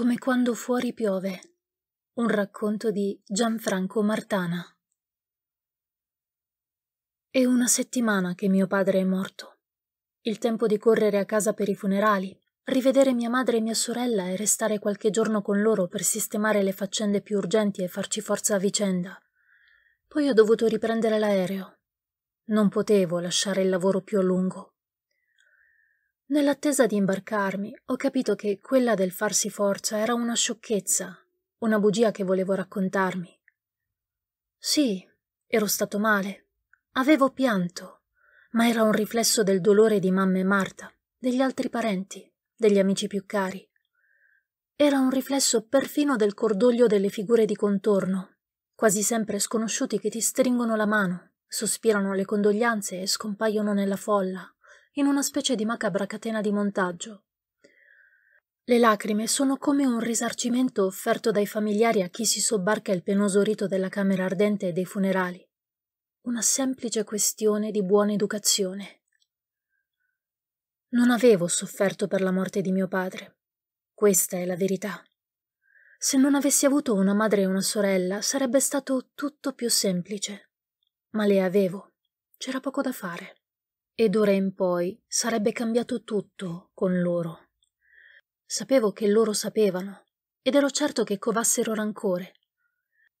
Come quando fuori piove. Un racconto di Gianfranco Martana. È una settimana che mio padre è morto. Il tempo di correre a casa per i funerali, rivedere mia madre e mia sorella e restare qualche giorno con loro per sistemare le faccende più urgenti e farci forza a vicenda. Poi ho dovuto riprendere l'aereo. Non potevo lasciare il lavoro più a lungo Nell'attesa di imbarcarmi, ho capito che quella del farsi forza era una sciocchezza, una bugia che volevo raccontarmi. Sì, ero stato male. Avevo pianto, ma era un riflesso del dolore di mamma e Marta, degli altri parenti, degli amici più cari. Era un riflesso perfino del cordoglio delle figure di contorno, quasi sempre sconosciuti che ti stringono la mano, sospirano le condoglianze e scompaiono nella folla in una specie di macabra catena di montaggio. Le lacrime sono come un risarcimento offerto dai familiari a chi si sobbarca il penoso rito della camera ardente e dei funerali. Una semplice questione di buona educazione. Non avevo sofferto per la morte di mio padre. Questa è la verità. Se non avessi avuto una madre e una sorella sarebbe stato tutto più semplice. Ma le avevo. C'era poco da fare. Ed ora in poi sarebbe cambiato tutto con loro. Sapevo che loro sapevano ed ero certo che covassero rancore.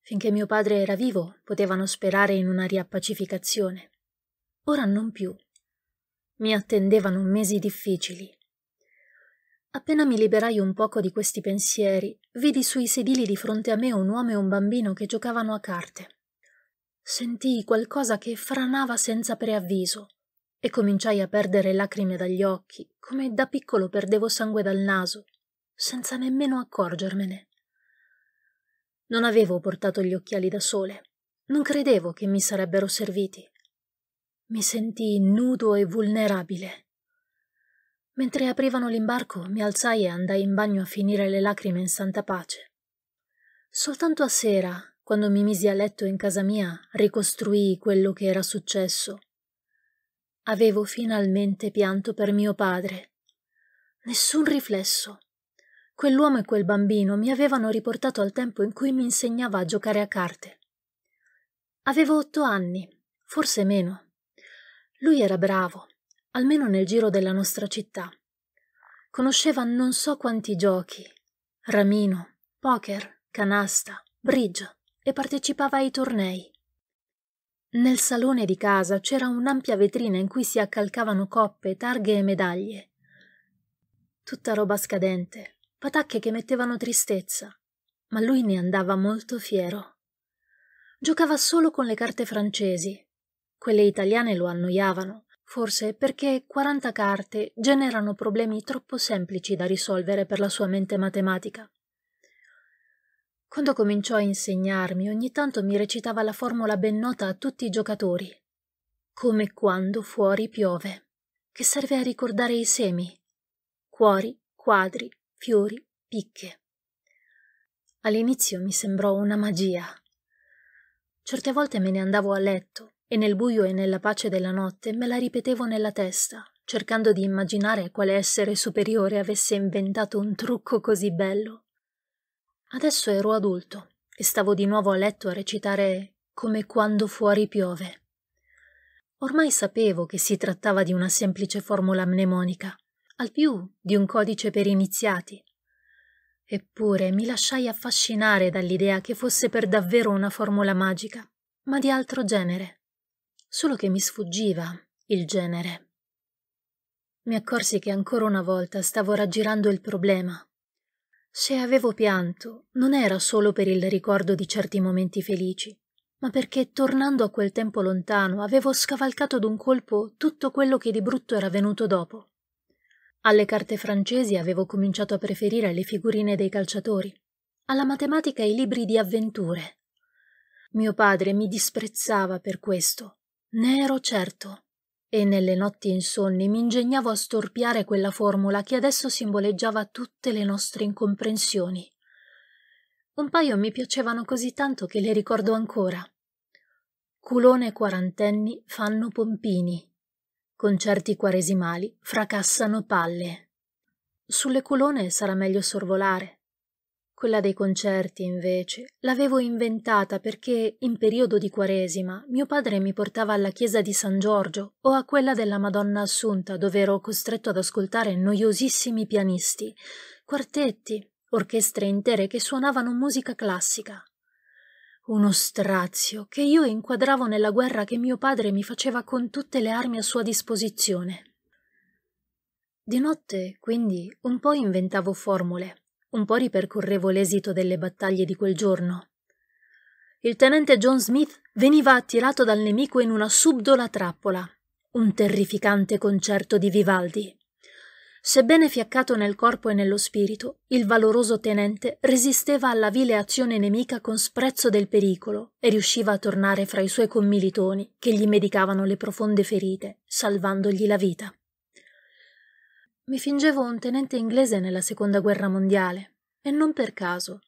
Finché mio padre era vivo potevano sperare in una riappacificazione. Ora non più. Mi attendevano mesi difficili. Appena mi liberai un poco di questi pensieri, vidi sui sedili di fronte a me un uomo e un bambino che giocavano a carte. Sentii qualcosa che franava senza preavviso e cominciai a perdere lacrime dagli occhi, come da piccolo perdevo sangue dal naso, senza nemmeno accorgermene. Non avevo portato gli occhiali da sole, non credevo che mi sarebbero serviti. Mi sentii nudo e vulnerabile. Mentre aprivano l'imbarco, mi alzai e andai in bagno a finire le lacrime in santa pace. Soltanto a sera, quando mi misi a letto in casa mia, ricostruii quello che era successo Avevo finalmente pianto per mio padre. Nessun riflesso. Quell'uomo e quel bambino mi avevano riportato al tempo in cui mi insegnava a giocare a carte. Avevo otto anni, forse meno. Lui era bravo, almeno nel giro della nostra città. Conosceva non so quanti giochi, ramino, poker, canasta, bridge, e partecipava ai tornei. Nel salone di casa c'era un'ampia vetrina in cui si accalcavano coppe, targhe e medaglie. Tutta roba scadente, patacche che mettevano tristezza, ma lui ne andava molto fiero. Giocava solo con le carte francesi. Quelle italiane lo annoiavano, forse perché 40 carte generano problemi troppo semplici da risolvere per la sua mente matematica. Quando cominciò a insegnarmi, ogni tanto mi recitava la formula ben nota a tutti i giocatori. Come quando fuori piove, che serve a ricordare i semi. Cuori, quadri, fiori, picche. All'inizio mi sembrò una magia. Certe volte me ne andavo a letto e nel buio e nella pace della notte me la ripetevo nella testa, cercando di immaginare quale essere superiore avesse inventato un trucco così bello. Adesso ero adulto e stavo di nuovo a letto a recitare come quando fuori piove. Ormai sapevo che si trattava di una semplice formula mnemonica, al più di un codice per iniziati. Eppure mi lasciai affascinare dall'idea che fosse per davvero una formula magica, ma di altro genere. Solo che mi sfuggiva il genere. Mi accorsi che ancora una volta stavo raggirando il problema se avevo pianto, non era solo per il ricordo di certi momenti felici, ma perché tornando a quel tempo lontano avevo scavalcato d'un colpo tutto quello che di brutto era venuto dopo. Alle carte francesi avevo cominciato a preferire le figurine dei calciatori, alla matematica i libri di avventure. Mio padre mi disprezzava per questo, ne ero certo e nelle notti insonni mi ingegnavo a storpiare quella formula che adesso simboleggiava tutte le nostre incomprensioni. Un paio mi piacevano così tanto che le ricordo ancora. Culone quarantenni fanno pompini. Concerti quaresimali fracassano palle. Sulle culone sarà meglio sorvolare, quella dei concerti, invece, l'avevo inventata perché, in periodo di quaresima, mio padre mi portava alla chiesa di San Giorgio o a quella della Madonna Assunta, dove ero costretto ad ascoltare noiosissimi pianisti, quartetti, orchestre intere che suonavano musica classica. Uno strazio che io inquadravo nella guerra che mio padre mi faceva con tutte le armi a sua disposizione. Di notte, quindi, un po' inventavo formule un po' ripercorrevo l'esito delle battaglie di quel giorno. Il tenente John Smith veniva attirato dal nemico in una subdola trappola, un terrificante concerto di Vivaldi. Sebbene fiaccato nel corpo e nello spirito, il valoroso tenente resisteva alla vile azione nemica con sprezzo del pericolo e riusciva a tornare fra i suoi commilitoni che gli medicavano le profonde ferite, salvandogli la vita. Mi fingevo un tenente inglese nella seconda guerra mondiale, e non per caso.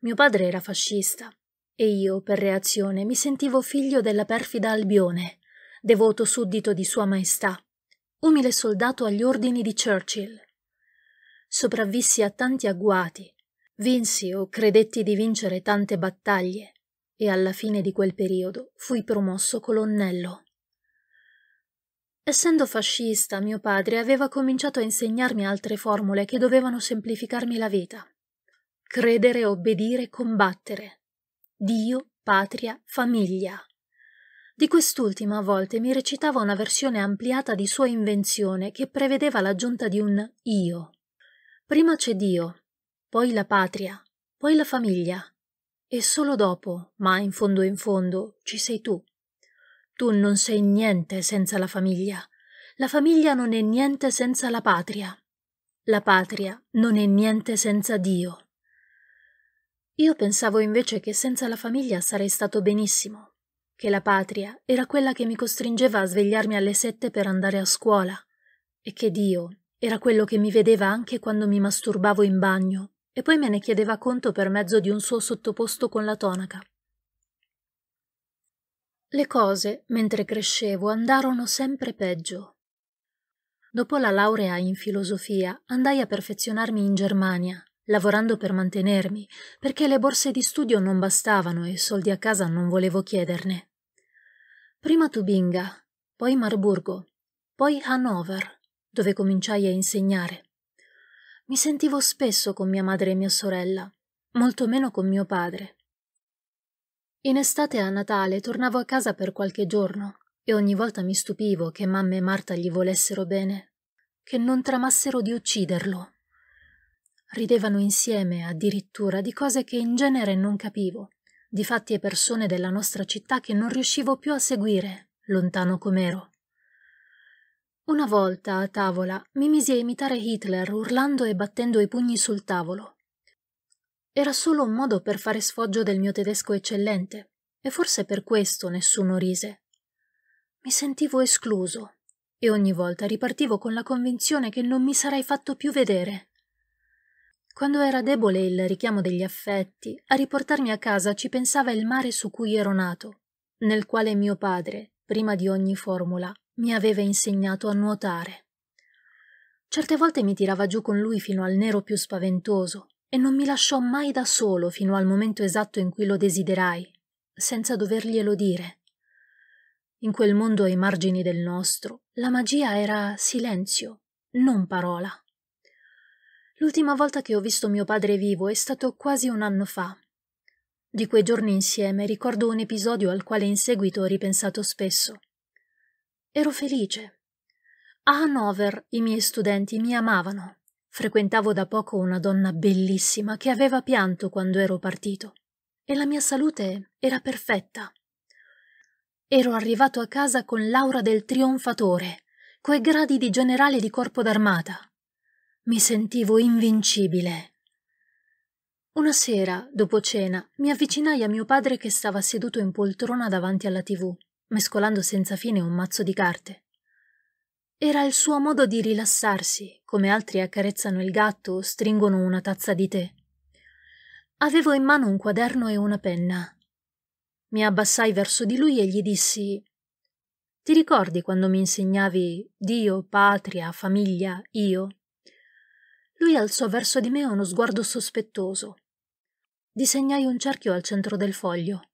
Mio padre era fascista, e io, per reazione, mi sentivo figlio della perfida Albione, devoto suddito di Sua Maestà, umile soldato agli ordini di Churchill. Sopravvissi a tanti agguati, vinsi o credetti di vincere tante battaglie, e alla fine di quel periodo fui promosso colonnello. Essendo fascista, mio padre aveva cominciato a insegnarmi altre formule che dovevano semplificarmi la vita. Credere, obbedire, combattere. Dio, patria, famiglia. Di quest'ultima a volte mi recitava una versione ampliata di sua invenzione che prevedeva l'aggiunta di un io. Prima c'è Dio, poi la patria, poi la famiglia e solo dopo, ma in fondo in fondo, ci sei tu. Tu non sei niente senza la famiglia. La famiglia non è niente senza la patria. La patria non è niente senza Dio. Io pensavo invece che senza la famiglia sarei stato benissimo, che la patria era quella che mi costringeva a svegliarmi alle sette per andare a scuola, e che Dio era quello che mi vedeva anche quando mi masturbavo in bagno e poi me ne chiedeva conto per mezzo di un suo sottoposto con la tonaca, le cose, mentre crescevo, andarono sempre peggio. Dopo la laurea in filosofia andai a perfezionarmi in Germania, lavorando per mantenermi, perché le borse di studio non bastavano e soldi a casa non volevo chiederne. Prima Tubinga, poi Marburgo, poi Hannover, dove cominciai a insegnare. Mi sentivo spesso con mia madre e mia sorella, molto meno con mio padre in estate a Natale tornavo a casa per qualche giorno e ogni volta mi stupivo che mamma e Marta gli volessero bene, che non tramassero di ucciderlo. Ridevano insieme addirittura di cose che in genere non capivo, di fatti e persone della nostra città che non riuscivo più a seguire, lontano com'ero. Una volta a tavola mi misi a imitare Hitler urlando e battendo i pugni sul tavolo. Era solo un modo per fare sfoggio del mio tedesco eccellente, e forse per questo nessuno rise. Mi sentivo escluso, e ogni volta ripartivo con la convinzione che non mi sarei fatto più vedere. Quando era debole il richiamo degli affetti, a riportarmi a casa ci pensava il mare su cui ero nato, nel quale mio padre, prima di ogni formula, mi aveva insegnato a nuotare. Certe volte mi tirava giù con lui fino al nero più spaventoso, e non mi lasciò mai da solo fino al momento esatto in cui lo desiderai, senza doverglielo dire. In quel mondo ai margini del nostro, la magia era silenzio, non parola. L'ultima volta che ho visto mio padre vivo è stato quasi un anno fa. Di quei giorni insieme ricordo un episodio al quale in seguito ho ripensato spesso. Ero felice. A Hanover i miei studenti mi amavano Frequentavo da poco una donna bellissima che aveva pianto quando ero partito e la mia salute era perfetta. Ero arrivato a casa con l'aura del trionfatore, coi gradi di generale di corpo d'armata. Mi sentivo invincibile. Una sera, dopo cena, mi avvicinai a mio padre che stava seduto in poltrona davanti alla tv, mescolando senza fine un mazzo di carte. Era il suo modo di rilassarsi, come altri accarezzano il gatto o stringono una tazza di tè. Avevo in mano un quaderno e una penna. Mi abbassai verso di lui e gli dissi Ti ricordi quando mi insegnavi Dio, patria, famiglia, io? Lui alzò verso di me uno sguardo sospettoso. Disegnai un cerchio al centro del foglio.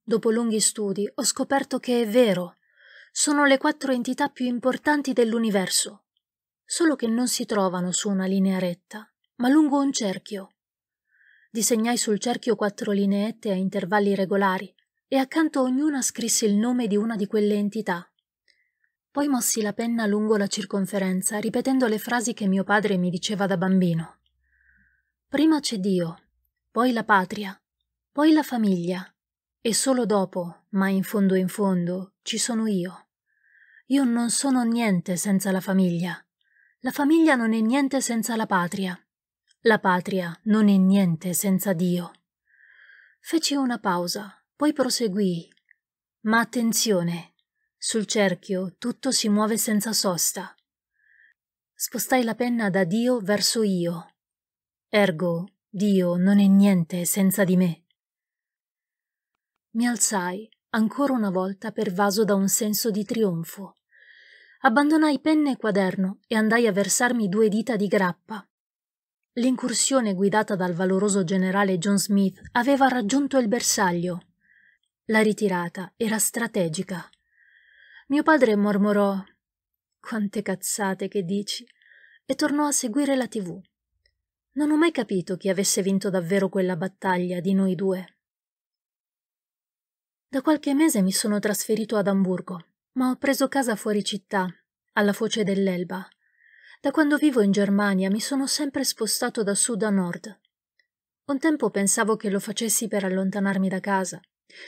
Dopo lunghi studi ho scoperto che è vero sono le quattro entità più importanti dell'universo, solo che non si trovano su una linea retta, ma lungo un cerchio. Disegnai sul cerchio quattro lineette a intervalli regolari e accanto a ognuna scrissi il nome di una di quelle entità. Poi mossi la penna lungo la circonferenza, ripetendo le frasi che mio padre mi diceva da bambino. Prima c'è Dio, poi la patria, poi la famiglia, e solo dopo, ma in fondo in fondo, ci sono io. Io non sono niente senza la famiglia. La famiglia non è niente senza la patria. La patria non è niente senza Dio. Feci una pausa, poi proseguì. Ma attenzione, sul cerchio tutto si muove senza sosta. Spostai la penna da Dio verso io. Ergo, Dio non è niente senza di me. Mi alzai, ancora una volta pervaso da un senso di trionfo. Abbandonai penna e quaderno e andai a versarmi due dita di grappa. L'incursione guidata dal valoroso generale John Smith aveva raggiunto il bersaglio. La ritirata era strategica. Mio padre mormorò Quante cazzate che dici e tornò a seguire la tv. Non ho mai capito chi avesse vinto davvero quella battaglia di noi due. Da qualche mese mi sono trasferito ad Amburgo, ma ho preso casa fuori città, alla foce dell'Elba. Da quando vivo in Germania mi sono sempre spostato da sud a nord. Un tempo pensavo che lo facessi per allontanarmi da casa,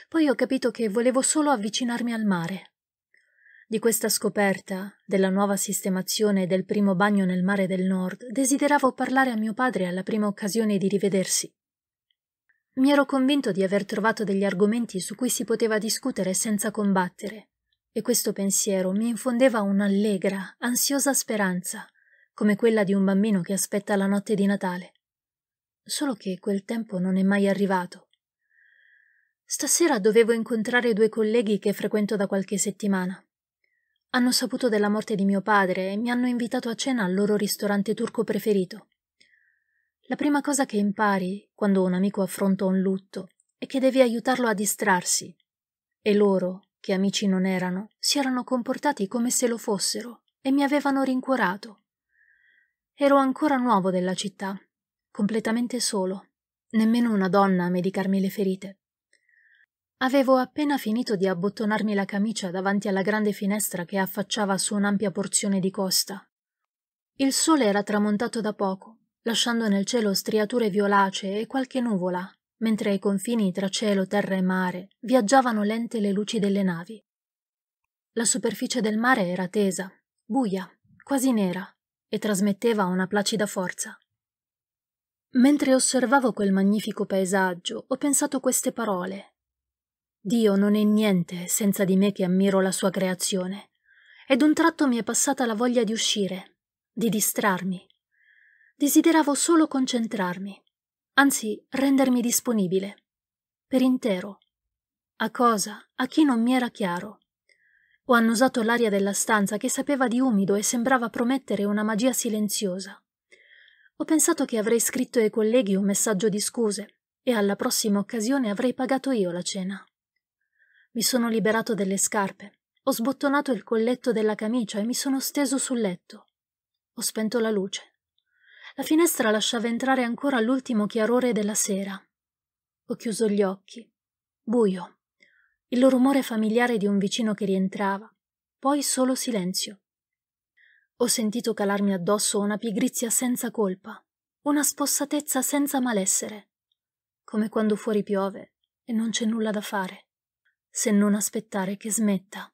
poi ho capito che volevo solo avvicinarmi al mare. Di questa scoperta, della nuova sistemazione e del primo bagno nel mare del nord, desideravo parlare a mio padre alla prima occasione di rivedersi. Mi ero convinto di aver trovato degli argomenti su cui si poteva discutere senza combattere, e questo pensiero mi infondeva un'allegra, ansiosa speranza, come quella di un bambino che aspetta la notte di Natale. Solo che quel tempo non è mai arrivato. Stasera dovevo incontrare due colleghi che frequento da qualche settimana. Hanno saputo della morte di mio padre e mi hanno invitato a cena al loro ristorante turco preferito. La prima cosa che impari quando un amico affronta un lutto è che devi aiutarlo a distrarsi. E loro, che amici non erano, si erano comportati come se lo fossero e mi avevano rincuorato. Ero ancora nuovo della città, completamente solo, nemmeno una donna a medicarmi le ferite. Avevo appena finito di abbottonarmi la camicia davanti alla grande finestra che affacciava su un'ampia porzione di costa. Il sole era tramontato da poco lasciando nel cielo striature violacee e qualche nuvola, mentre ai confini tra cielo, terra e mare viaggiavano lente le luci delle navi. La superficie del mare era tesa, buia, quasi nera, e trasmetteva una placida forza. Mentre osservavo quel magnifico paesaggio, ho pensato queste parole. Dio non è niente senza di me che ammiro la sua creazione. Ed un tratto mi è passata la voglia di uscire, di distrarmi, Desideravo solo concentrarmi, anzi rendermi disponibile, per intero. A cosa, a chi non mi era chiaro. Ho annusato l'aria della stanza che sapeva di umido e sembrava promettere una magia silenziosa. Ho pensato che avrei scritto ai colleghi un messaggio di scuse e alla prossima occasione avrei pagato io la cena. Mi sono liberato delle scarpe, ho sbottonato il colletto della camicia e mi sono steso sul letto. Ho spento la luce. La finestra lasciava entrare ancora l'ultimo chiarore della sera. Ho chiuso gli occhi. Buio. Il rumore familiare di un vicino che rientrava. Poi solo silenzio. Ho sentito calarmi addosso una pigrizia senza colpa, una spossatezza senza malessere, come quando fuori piove e non c'è nulla da fare, se non aspettare che smetta.